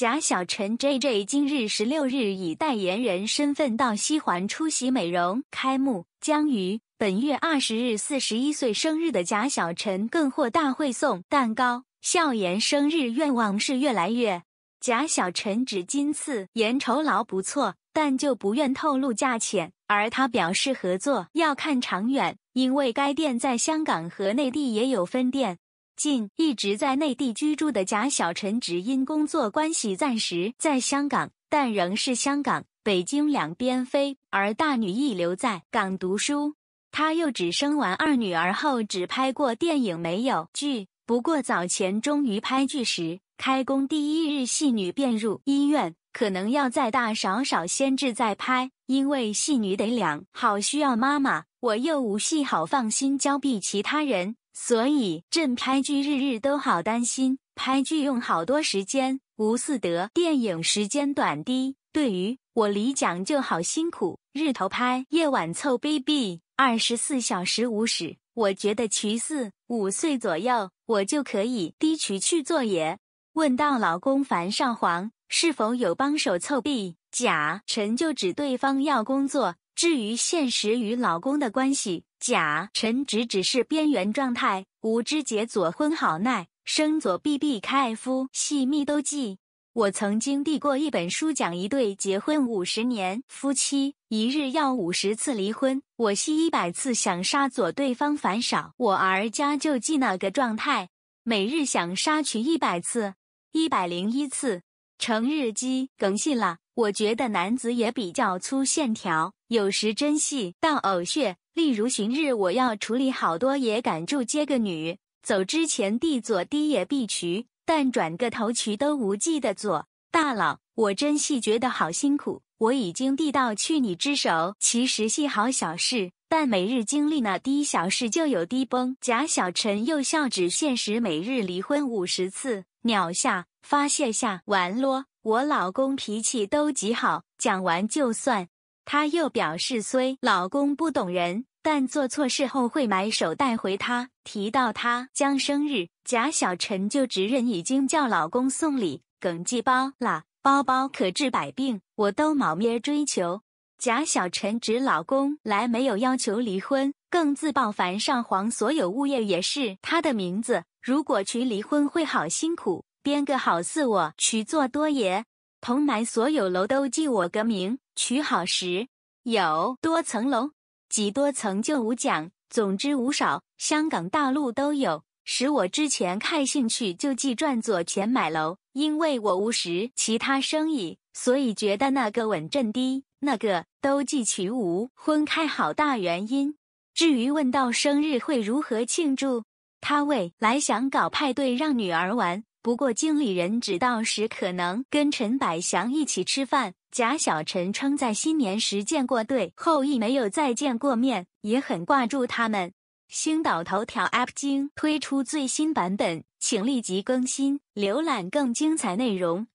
贾小晨 J J 今日十六日以代言人身份到西环出席美容开幕，将于本月二十日四十一岁生日的贾小晨更获大会送蛋糕，笑颜生日愿望是越来越。贾小晨指今次颜酬劳不错，但就不愿透露价钱，而他表示合作要看长远，因为该店在香港和内地也有分店。近一直在内地居住的贾小晨，只因工作关系暂时在香港，但仍是香港、北京两边飞。而大女亦留在港读书。他又只生完二女儿后，只拍过电影没有剧。不过早前终于拍剧时，开工第一日戏女便入医院，可能要再大少少先至再拍，因为戏女得两好需要妈妈，我又无戏好放心交臂其他人。所以，朕拍剧日日都好担心，拍剧用好多时间。吴四德电影时间短滴，对于我李讲就好辛苦，日头拍，夜晚凑 baby，二十四小时无始。我觉得其四五岁左右，我就可以低渠去做也。问到老公樊少皇是否有帮手凑币？甲辰就指对方要工作，至于现实与老公的关系，甲辰只只是边缘状态。无知杰左婚好耐，生左 B B 开夫系密都记。我曾经递过一本书讲一对结婚五十年夫妻，一日要五十次离婚。我系一百次想杀左对方反少，我儿家就记那个状态，每日想杀取一百次，一百零一次成日积梗信了，我觉得男子也比较粗线条，有时真细到呕血。例如寻日，我要处理好多也赶住接个女，走之前地左低也必渠，但转个头渠都无记的做。大佬，我真细觉得好辛苦。我已经递到去你之手，其实系好小事，但每日经历那低小事就有低崩。贾小陈又笑指现实，每日离婚五十次，鸟下发泄下完咯。我老公脾气都极好，讲完就算。他又表示虽老公不懂人，但做错事后会买手带回他。提到他将生日，贾小陈就直认已经叫老公送礼，梗记包啦，包包可治百病，我都卯咩追求。贾小陈指老公来没有要求离婚，更自曝凡上皇所有物业也是他的名字，如果娶离婚会好辛苦。编个好似我取作多也，同埋所有楼都记我个名，取好时有多层楼，几多层就无讲，总之无少。香港大陆都有，使我之前看兴趣就记赚左钱买楼，因为我无时其他生意，所以觉得那个稳阵低，那个都记取无。分开好大原因。至于问到生日会如何庆祝，他未来想搞派对让女儿玩。不过，经理人只到时可能跟陈百祥一起吃饭。贾晓晨称在新年时见过对后羿没有再见过面，也很挂住他们。星岛头条 App 今推出最新版本，请立即更新，浏览更精彩内容。